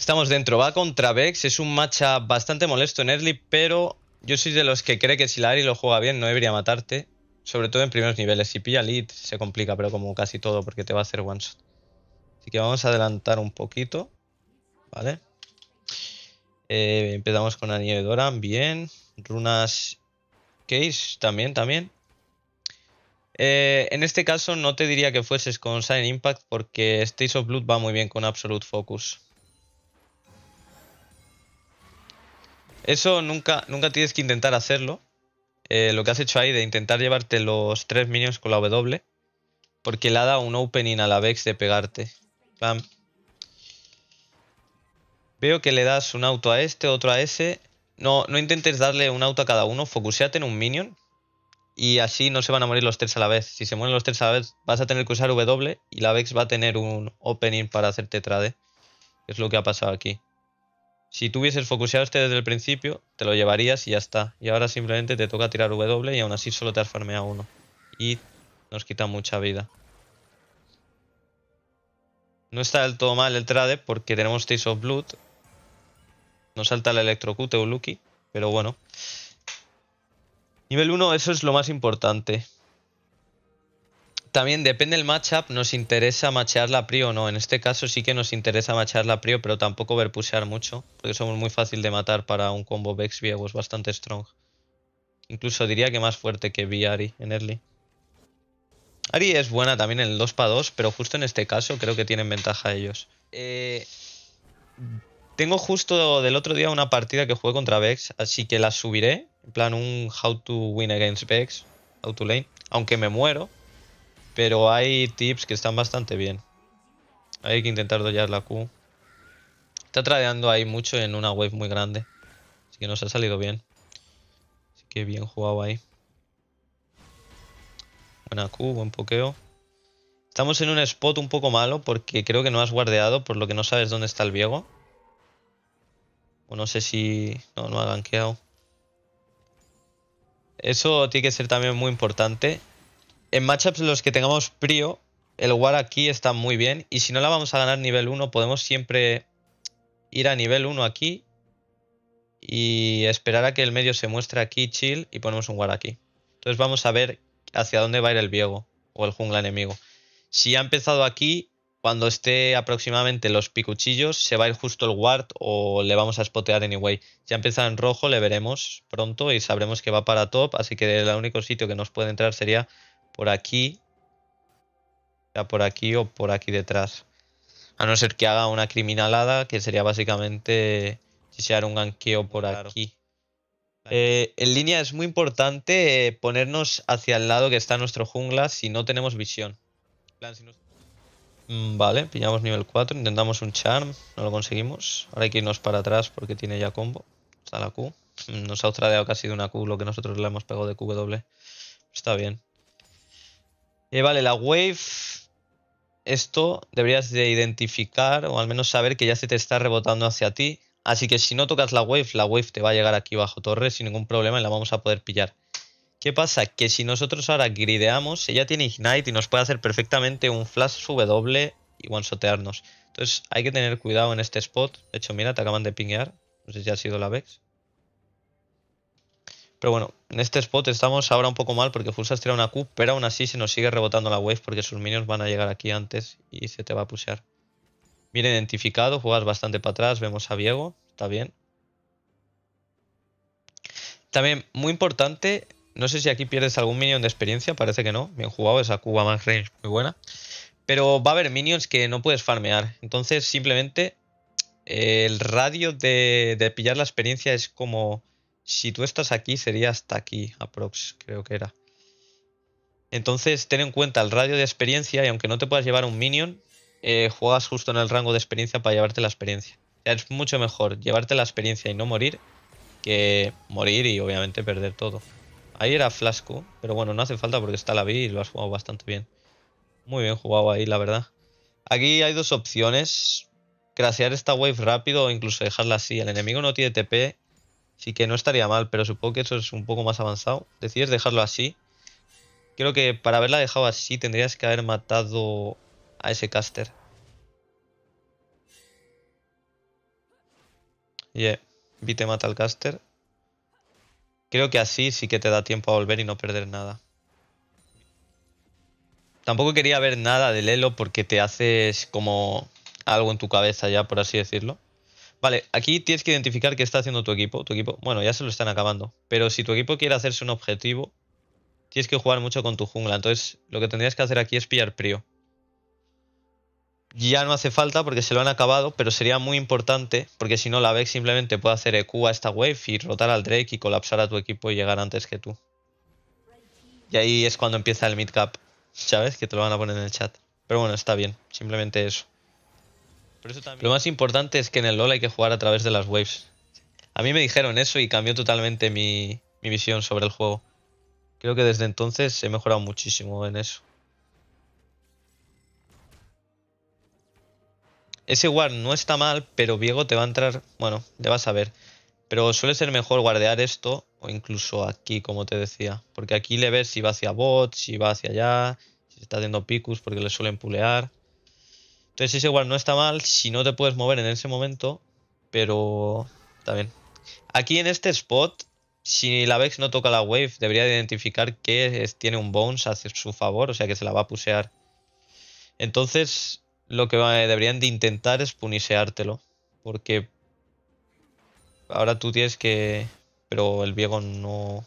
Estamos dentro, va contra Vex, es un macha bastante molesto en early, pero yo soy de los que cree que si la lo juega bien no debería matarte, sobre todo en primeros niveles. Si pilla lead se complica, pero como casi todo, porque te va a hacer one shot. Así que vamos a adelantar un poquito, ¿vale? Eh, empezamos con Anillo Doran, bien. Runas Case, también, también. Eh, en este caso no te diría que fueses con Sign Impact porque State of Blood va muy bien con Absolute Focus. Eso nunca, nunca tienes que intentar hacerlo. Eh, lo que has hecho ahí de intentar llevarte los tres minions con la W. Porque le ha dado un opening a la Vex de pegarte. Veo que le das un auto a este, otro a ese. No, no intentes darle un auto a cada uno. Focuseate en un minion. Y así no se van a morir los tres a la vez. Si se mueren los tres a la vez, vas a tener que usar W. Y la Vex va a tener un opening para hacerte trade. Es lo que ha pasado aquí. Si tuvieses focuseado este desde el principio, te lo llevarías y ya está. Y ahora simplemente te toca tirar W y aún así solo te has farmeado uno. Y nos quita mucha vida. No está del todo mal el trade porque tenemos Taste of Blood. Nos salta el Electrocute o Lucky, pero bueno. Nivel 1, eso es lo más importante también depende del matchup, nos interesa machear la Prio o no. En este caso sí que nos interesa machear la Prio, pero tampoco verpusear mucho, porque somos muy fácil de matar para un combo Vex viejo es pues, bastante strong. Incluso diría que más fuerte que Vi Ari en early. Ari es buena también en el 2 para 2, pero justo en este caso creo que tienen ventaja ellos. Eh, tengo justo del otro día una partida que jugué contra Vex, así que la subiré. En plan un How to Win Against Vex, How to Lane, aunque me muero pero hay tips que están bastante bien. Hay que intentar doyar la Q. Está tradeando ahí mucho en una wave muy grande. Así que nos ha salido bien. Así que bien jugado ahí. Buena Q, buen pokeo. Estamos en un spot un poco malo porque creo que no has guardeado, por lo que no sabes dónde está el viejo. O no sé si... No, no ha gankeado. Eso tiene que ser también muy importante. En matchups los que tengamos Prio, el guard aquí está muy bien. Y si no la vamos a ganar nivel 1, podemos siempre ir a nivel 1 aquí. Y esperar a que el medio se muestre aquí, chill, y ponemos un guard aquí. Entonces vamos a ver hacia dónde va a ir el Viego o el jungla enemigo. Si ha empezado aquí, cuando esté aproximadamente los picuchillos, se va a ir justo el ward o le vamos a spotear anyway. Si ha empezado en rojo, le veremos pronto y sabremos que va para top, así que el único sitio que nos puede entrar sería por aquí, ya por aquí o por aquí detrás. A no ser que haga una criminalada, que sería básicamente chisear un ganqueo por aquí. Eh, en línea es muy importante eh, ponernos hacia el lado que está nuestro jungla si no tenemos visión. Mm, vale, pillamos nivel 4, intentamos un charm, no lo conseguimos. Ahora hay que irnos para atrás porque tiene ya combo. Está la Q. Mm, nos ha ostradeado casi de una Q lo que nosotros le hemos pegado de QW. Está bien. Eh, vale, la wave. Esto deberías de identificar o al menos saber que ya se te está rebotando hacia ti. Así que si no tocas la wave, la wave te va a llegar aquí bajo torre sin ningún problema y la vamos a poder pillar. ¿Qué pasa? Que si nosotros ahora grideamos, ella tiene Ignite y nos puede hacer perfectamente un flash W y one-shotearnos. Entonces hay que tener cuidado en este spot. De hecho, mira, te acaban de pinguear. No sé si ha sido la Vex. Pero bueno, en este spot estamos ahora un poco mal porque Fulsas tira una Q, pero aún así se nos sigue rebotando la wave porque sus minions van a llegar aquí antes y se te va a pusear. Bien identificado, juegas bastante para atrás, vemos a Diego, está bien. También, muy importante, no sé si aquí pierdes algún minion de experiencia, parece que no. Bien jugado, esa Cuba más Range muy buena. Pero va a haber minions que no puedes farmear. Entonces, simplemente, eh, el radio de, de pillar la experiencia es como si tú estás aquí sería hasta aquí, aprox, creo que era. Entonces ten en cuenta el radio de experiencia y aunque no te puedas llevar un minion, eh, juegas justo en el rango de experiencia para llevarte la experiencia. es mucho mejor llevarte la experiencia y no morir que morir y obviamente perder todo. Ahí era Flasco, pero bueno, no hace falta porque está la B y lo has jugado bastante bien. Muy bien jugado ahí, la verdad. Aquí hay dos opciones. Crasear esta wave rápido o incluso dejarla así. El enemigo no tiene TP Así que no estaría mal, pero supongo que eso es un poco más avanzado. Decides dejarlo así. Creo que para haberla dejado así tendrías que haber matado a ese caster. Yeah, Vite mata al caster. Creo que así sí que te da tiempo a volver y no perder nada. Tampoco quería ver nada del Lelo porque te haces como algo en tu cabeza ya, por así decirlo. Vale, aquí tienes que identificar qué está haciendo tu equipo. Tu equipo, bueno, ya se lo están acabando. Pero si tu equipo quiere hacerse un objetivo, tienes que jugar mucho con tu jungla. Entonces, lo que tendrías que hacer aquí es pillar prio. Ya no hace falta porque se lo han acabado, pero sería muy importante porque si no la Vex simplemente puede hacer EQ a esta wave y rotar al Drake y colapsar a tu equipo y llegar antes que tú. Y ahí es cuando empieza el mid cap, ¿sabes? Que te lo van a poner en el chat. Pero bueno, está bien, simplemente eso. Lo más importante es que en el LoL hay que jugar a través de las waves. A mí me dijeron eso y cambió totalmente mi, visión sobre el juego. Creo que desde entonces he mejorado muchísimo en eso. Ese guard no está mal, pero Viego te va a entrar... Bueno, ya vas a ver. Pero suele ser mejor guardear esto o incluso aquí, como te decía. Porque aquí le ves si va hacia bots, si va hacia allá, si está haciendo picus porque le suelen pulear. Entonces es igual, no está mal si no te puedes mover en ese momento, pero está bien. Aquí en este spot, si la Vex no toca la wave, debería identificar que tiene un Bones a su favor, o sea que se la va a pusear. Entonces, lo que deberían de intentar es puniseártelo, porque ahora tú tienes que... Pero el Viego no... O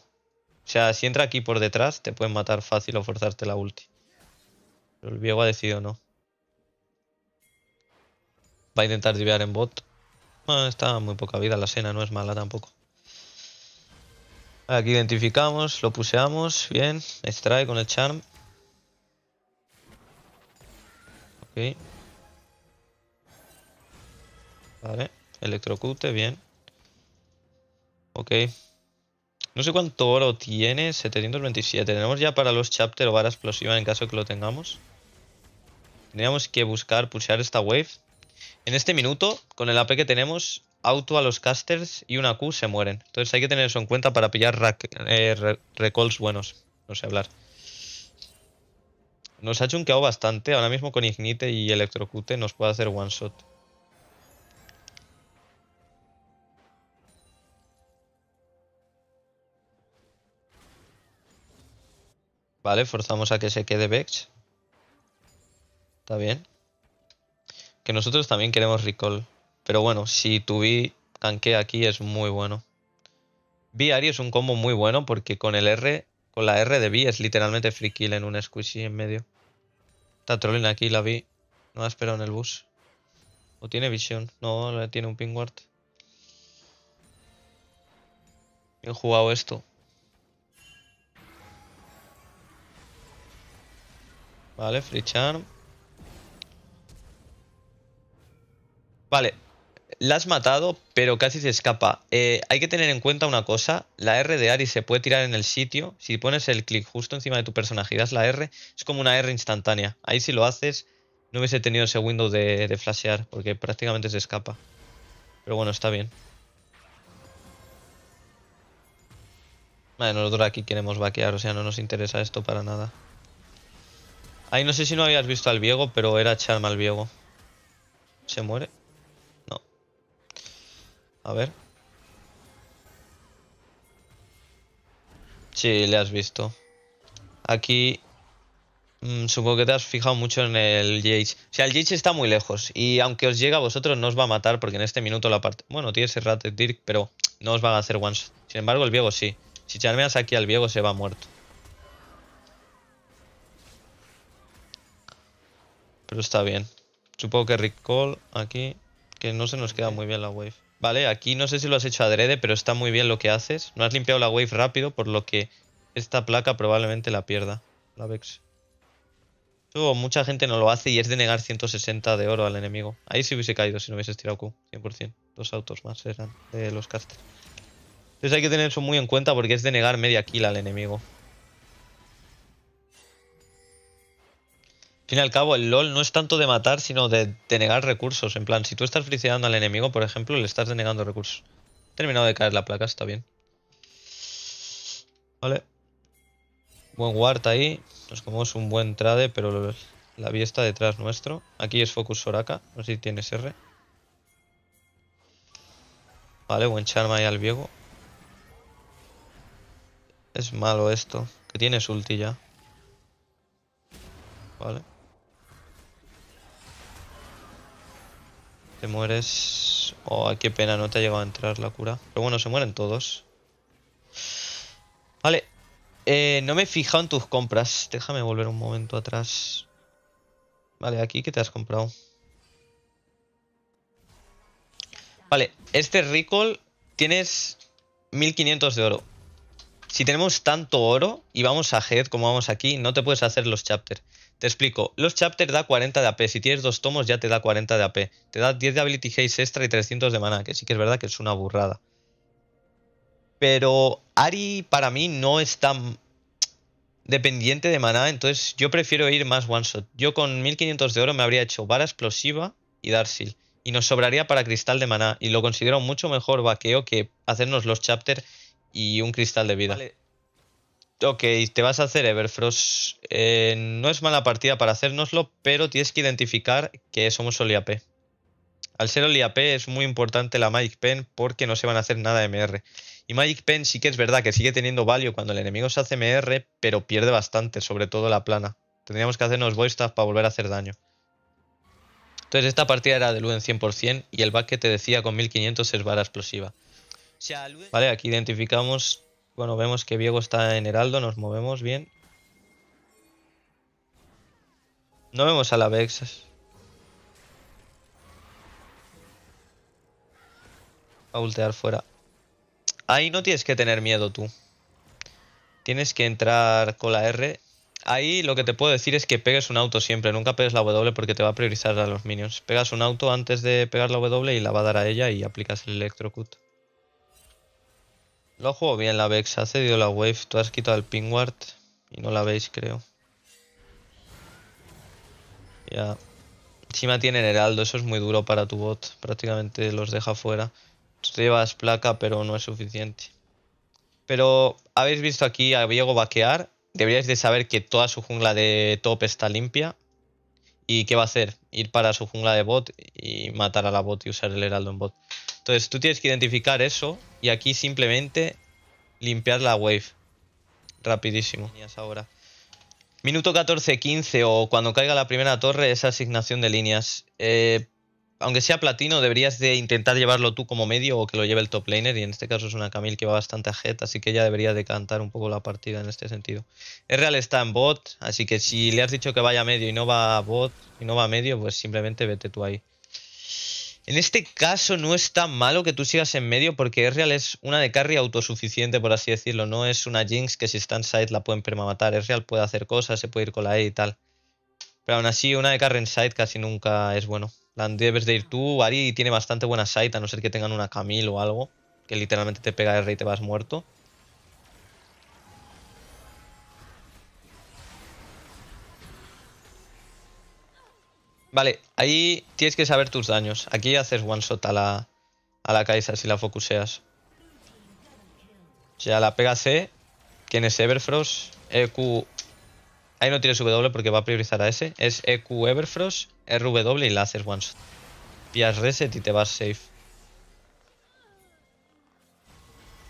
sea, si entra aquí por detrás, te pueden matar fácil o forzarte la ulti. Pero el Viego ha decidido no. Va a intentar desviar en bot. Bueno, ah, está muy poca vida la cena no es mala tampoco. Aquí identificamos, lo puseamos, bien. Extrae con el charm. Ok. Vale, electrocute, bien. Ok. No sé cuánto oro tiene, 727. Tenemos ya para los chapter o vara explosiva en caso que lo tengamos. Tendríamos que buscar, pusear esta wave. En este minuto, con el AP que tenemos, auto a los casters y una Q se mueren. Entonces hay que tener eso en cuenta para pillar eh, recalls buenos. No sé hablar. Nos ha chunqueado bastante. Ahora mismo con Ignite y Electrocute nos puede hacer one shot. Vale, forzamos a que se quede Vex. Está bien. Que nosotros también queremos recall. Pero bueno, si tu Vi tanquea aquí es muy bueno. vi ari es un combo muy bueno porque con el R, con la R de B es literalmente free kill en un squishy en medio. Está trolling aquí la Vi, No ha esperado en el bus. ¿O tiene visión? No, tiene un pingward. Bien jugado esto. Vale, free charm. Vale, la has matado, pero casi se escapa. Eh, hay que tener en cuenta una cosa: la R de Ari se puede tirar en el sitio. Si pones el clic justo encima de tu personaje y das la R, es como una R instantánea. Ahí si lo haces, no hubiese tenido ese window de, de flashear, porque prácticamente se escapa. Pero bueno, está bien. Bueno, nosotros aquí queremos vaquear, o sea, no nos interesa esto para nada. Ahí no sé si no habías visto al Viego, pero era Charma al Viego. ¿Se muere? A ver. Sí, le has visto. Aquí mm, supongo que te has fijado mucho en el Jage. O sea, el Jage está muy lejos. Y aunque os llegue a vosotros, no os va a matar porque en este minuto la parte... Bueno, tiene ese Rat Dirk, pero no os va a hacer one Sin embargo, el Viego sí. Si charmeas aquí al Viego se va muerto. Pero está bien. Supongo que recall aquí. Que no se nos queda muy bien la wave. ¿vale? Aquí no sé si lo has hecho adrede, pero está muy bien lo que haces. No has limpiado la wave rápido, por lo que esta placa probablemente la pierda. La Vex. mucha gente no lo hace y es de negar 160 de oro al enemigo. Ahí sí hubiese caído si no hubiese tirado Q, 100%. Dos autos más eran de los casters. Entonces hay que tener eso muy en cuenta porque es de negar media kill al enemigo. fin al cabo, el LOL no es tanto de matar, sino de denegar recursos. En plan, si tú estás friseando al enemigo, por ejemplo, le estás denegando recursos. Terminado de caer la placa, está bien. Vale. Buen ward ahí. Nos comemos un buen trade, pero la vía está detrás nuestro. Aquí es Focus Soraka. No sé si tienes R. Vale, buen charma ahí al viejo. Es malo esto. Que tienes ulti ya. Vale. Te mueres... Oh, qué pena, no te ha llegado a entrar la cura. Pero bueno, se mueren todos. Vale. Eh, no me he fijado en tus compras. Déjame volver un momento atrás. Vale, aquí, ¿qué te has comprado? Vale, este recall tienes 1500 de oro. Si tenemos tanto oro y vamos a Head como vamos aquí, no te puedes hacer los chapters. Te explico, los chapters da 40 de AP, si tienes dos tomos ya te da 40 de AP, te da 10 de ability haste extra y 300 de mana, que sí que es verdad que es una burrada. Pero Ari para mí no es tan dependiente de maná, entonces yo prefiero ir más one shot. Yo con 1500 de oro me habría hecho vara explosiva y Darsil. Y nos sobraría para cristal de maná. Y lo considero mucho mejor vaqueo que hacernos los chapter y un cristal de vida. Ok, te vas a hacer Everfrost. Eh, no es mala partida para hacérnoslo, pero tienes que identificar que somos Oliap. Al ser Oliap es muy importante la Magic Pen porque no se van a hacer nada de MR. Y Magic Pen sí que es verdad que sigue teniendo value cuando el enemigo se hace MR, pero pierde bastante, sobre todo la plana. Tendríamos que hacernos voice para volver a hacer daño. Entonces esta partida era de Luden 100% y el back que te decía con 1500 es vara explosiva. Vale, aquí identificamos bueno, vemos que Viego está en Heraldo, nos movemos bien. No vemos a la Vex. A voltear fuera. Ahí no tienes que tener miedo tú. Tienes que entrar con la R. Ahí lo que te puedo decir es que pegues un auto siempre. Nunca pegues la W porque te va a priorizar a los minions. Pegas un auto antes de pegar la W y la va a dar a ella y aplicas el electrocut. Lo ha bien la Vex, ha cedido la Wave. Tú has quitado el Pingward y no la veis, creo. Ya. Encima el Heraldo, eso es muy duro para tu bot. Prácticamente los deja fuera. Tú te llevas placa, pero no es suficiente. Pero habéis visto aquí a Diego vaquear. Deberíais de saber que toda su jungla de top está limpia. ¿Y qué va a hacer? Ir para su jungla de bot y matar a la bot y usar el heraldo en bot. Entonces tú tienes que identificar eso y aquí simplemente limpiar la wave. Rapidísimo. ahora. Minuto 14-15 o cuando caiga la primera torre esa asignación de líneas. Eh, aunque sea platino, deberías de intentar llevarlo tú como medio o que lo lleve el top laner. Y en este caso es una Camille que va bastante a head, así que ella debería decantar un poco la partida en este sentido. Es real está en bot, así que si le has dicho que vaya a medio y no va a bot y no va a medio, pues simplemente vete tú ahí. En este caso no es tan malo que tú sigas en medio porque Real es una de carry autosuficiente, por así decirlo. No es una Jinx que si está en side la pueden permamatar. Real puede hacer cosas, se puede ir con la E y tal. Pero aún así, una de carry en side casi nunca es bueno. La debes de ir tú. Ari tiene bastante buena sight, a no ser que tengan una Camille o algo. Que literalmente te pega el rey y te vas muerto. Vale, ahí tienes que saber tus daños. Aquí haces one shot a la, a la Kaisa si la focuseas. O sea, la pega C. Tienes Everfrost, EQ Ahí no tienes W porque va a priorizar a ese. Es EQ Everfrost, RW y Lacer One. Pillas reset y te vas safe.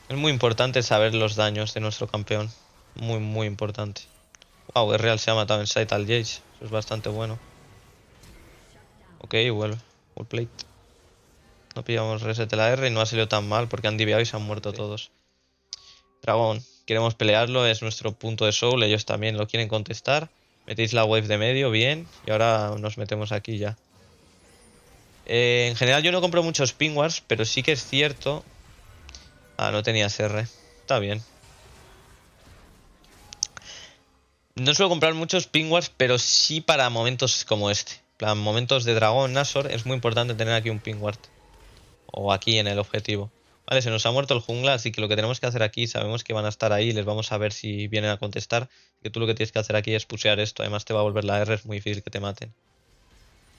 Es muy importante saber los daños de nuestro campeón. Muy, muy importante. Wow, real se ha matado en Sight al Jage. Eso es bastante bueno. Ok, vuelve. Full plate. No pillamos reset de la R y no ha salido tan mal porque han diviado y se han muerto todos. Dragón. Queremos pelearlo, es nuestro punto de soul, ellos también lo quieren contestar. Metéis la wave de medio, bien, y ahora nos metemos aquí ya. Eh, en general yo no compro muchos pingwars, pero sí que es cierto... Ah, no tenía R. Está bien. No suelo comprar muchos pingwars, pero sí para momentos como este. plan, momentos de dragón, Nasor, es muy importante tener aquí un pingward. O aquí en el objetivo. Vale, se nos ha muerto el jungla, así que lo que tenemos que hacer aquí, sabemos que van a estar ahí, les vamos a ver si vienen a contestar. Que tú lo que tienes que hacer aquí es pusear esto, además te va a volver la R, es muy difícil que te maten.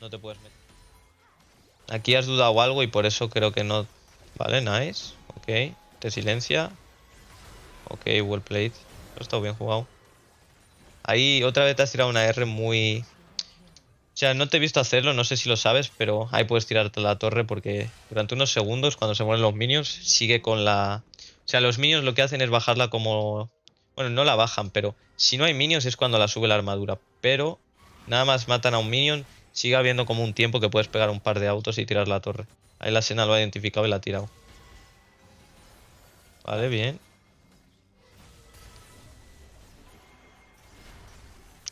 No te puedes meter. Aquí has dudado algo y por eso creo que no... Vale, nice. Ok, te silencia. Ok, well played. estado bien jugado. Ahí otra vez te has tirado una R muy, o sea, no te he visto hacerlo, no sé si lo sabes, pero ahí puedes tirarte la torre porque durante unos segundos, cuando se mueren los minions, sigue con la... O sea, los minions lo que hacen es bajarla como... Bueno, no la bajan, pero si no hay minions es cuando la sube la armadura. Pero nada más matan a un minion, sigue habiendo como un tiempo que puedes pegar un par de autos y tirar la torre. Ahí la escena lo ha identificado y la ha tirado. Vale, bien.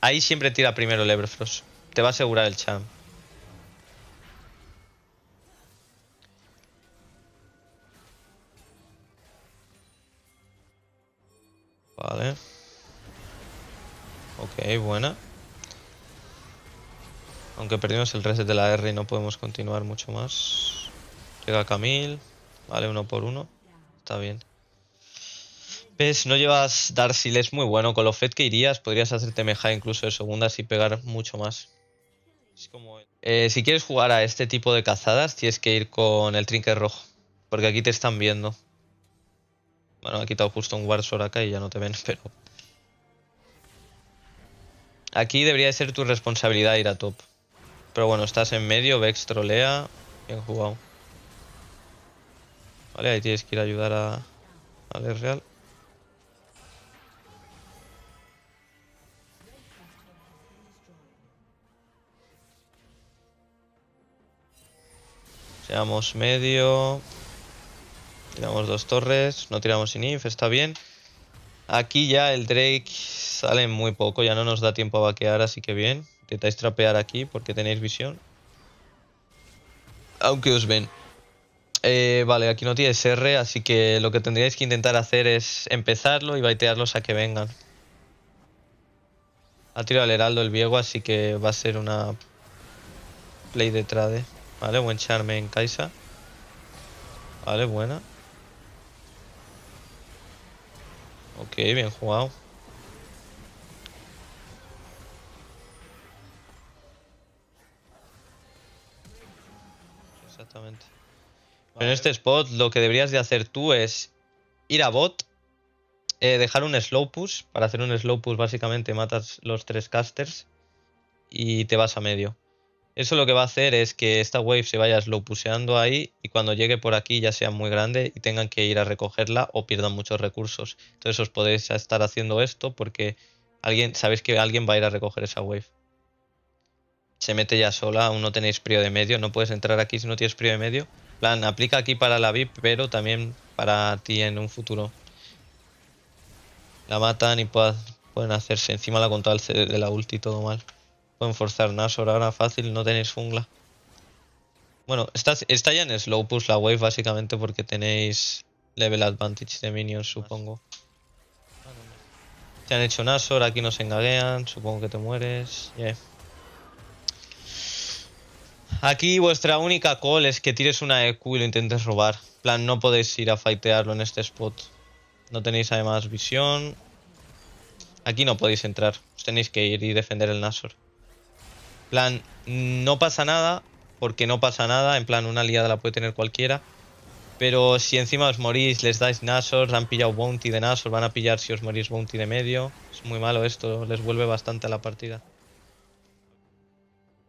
Ahí siempre tira primero el Everfrost. Te va a asegurar el champ. Vale. Ok, buena. Aunque perdimos el reset de la R y no podemos continuar mucho más. Llega Camil. Vale, uno por uno. Está bien. ¿Ves? No llevas Darcy, es muy bueno. Con lo fed que irías, podrías hacerte meja incluso de segundas y pegar mucho más. Eh, si quieres jugar a este tipo de cazadas, tienes que ir con el trinque rojo. Porque aquí te están viendo. Bueno, ha quitado justo un Warzone acá y ya no te ven, pero... Aquí debería ser tu responsabilidad ir a top. Pero bueno, estás en medio, Vex trolea. Bien jugado. Vale, ahí tienes que ir a ayudar a... A Real. Tiramos medio. Tiramos dos torres. No tiramos sin inf, está bien. Aquí ya el Drake sale muy poco. Ya no nos da tiempo a vaquear, así que bien. Intentáis trapear aquí porque tenéis visión. Aunque os ven. Eh, vale, aquí no tienes R, así que lo que tendríais que intentar hacer es empezarlo y baitearlos a que vengan. Ha tirado al heraldo el viejo, así que va a ser una play de trade. Vale, buen charme en Kaisa. Vale, buena. Ok, bien jugado. Exactamente. En este spot lo que deberías de hacer tú es ir a bot, eh, dejar un slow push. Para hacer un slow push básicamente matas los tres casters y te vas a medio. Eso lo que va a hacer es que esta wave se vaya slowpuseando puseando ahí y cuando llegue por aquí ya sea muy grande y tengan que ir a recogerla o pierdan muchos recursos. Entonces os podéis estar haciendo esto porque alguien, sabéis que alguien va a ir a recoger esa wave. Se mete ya sola, aún no tenéis prio de medio, no puedes entrar aquí si no tienes prio de medio. Plan, aplica aquí para la VIP, pero también para ti en un futuro. La matan y pueden hacerse encima la contra de la ulti todo mal. Enforzar forzar ahora fácil, no tenéis jungla. Bueno, está, ya en slow push la wave básicamente porque tenéis level advantage de minions, supongo. Se han hecho Nashor, aquí nos engaguean, supongo que te mueres. Aquí vuestra única call es que tires una EQ y lo intentes robar. plan, no podéis ir a fightearlo en este spot. No tenéis además visión. Aquí no podéis entrar. Os tenéis que ir y defender el Nashor plan, mm, no pasa nada, porque no pasa nada, en plan, una liada la puede tener cualquiera. Pero si encima os morís, les dais Nasor, han pillado Bounty de Nasor, van a pillar si os morís Bounty de medio. Es muy malo esto, les vuelve bastante a la partida.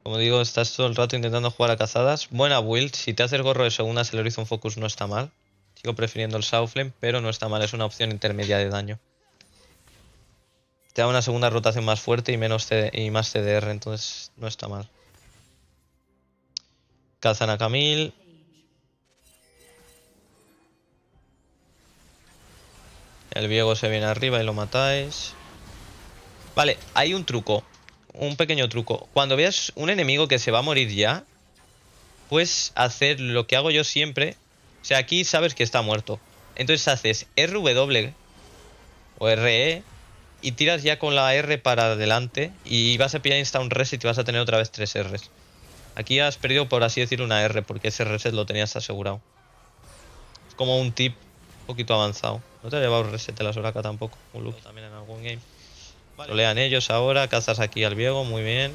Como digo, estás todo el rato intentando jugar a cazadas. Buena build, si te haces gorro de segunda, se le Horizon Focus no está mal. Sigo prefiriendo el Southland, pero no está mal, es una opción intermedia de daño te da una segunda rotación más fuerte y menos y más CDR, entonces no está mal. Calzan a Camil El viejo se viene arriba y lo matáis. Vale, hay un truco. Un pequeño truco. Cuando veas un enemigo que se va a morir ya, puedes hacer lo que hago yo siempre. O sea, aquí sabes que está muerto. Entonces haces RW o RE y tiras ya con la R para adelante y vas a pillar insta un reset y vas a tener otra vez tres Rs. Aquí has perdido, por así decir una R, porque ese reset lo tenías asegurado. Es como un tip un poquito avanzado. No te ha llevado reset de la Soraka tampoco, un look también en algún game. Vale. Lo lean ellos ahora, cazas aquí al viejo, muy bien.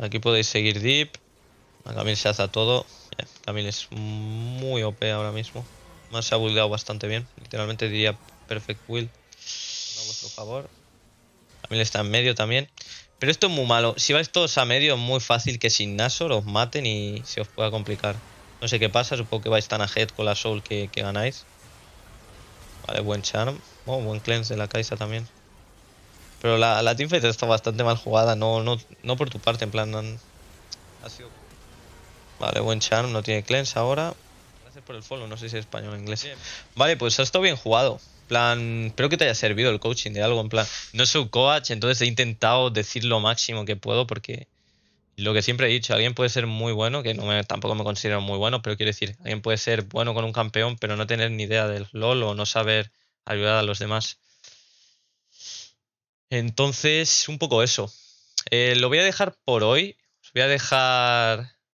Aquí podéis seguir deep. también se hace todo. también es muy OP ahora mismo. Más se ha bulgado bastante bien. Literalmente diría perfect will a vuestro favor. También está en medio también. Pero esto es muy malo. Si vais todos a medio es muy fácil que sin Nasor os maten y se os pueda complicar. No sé qué pasa, supongo que vais tan ahead con la soul que, ganáis. Vale, buen charm. Oh, buen cleanse de la Kaisa también. Pero la, la teamfight está bastante mal jugada, no, no, no por tu parte, en plan... ha sido... Vale, buen charm, no tiene cleanse ahora por el follow, no sé si es español o inglés. Vale, pues ha estado bien jugado. plan, espero que te haya servido el coaching de algo. En plan, no soy coach, entonces he intentado decir lo máximo que puedo porque lo que siempre he dicho, alguien puede ser muy bueno, que no tampoco me considero muy bueno, pero quiero decir, alguien puede ser bueno con un campeón, pero no tener ni idea del LOL o no saber ayudar a los demás. Entonces, un poco eso. Eh, lo voy a dejar por hoy. Os voy a dejar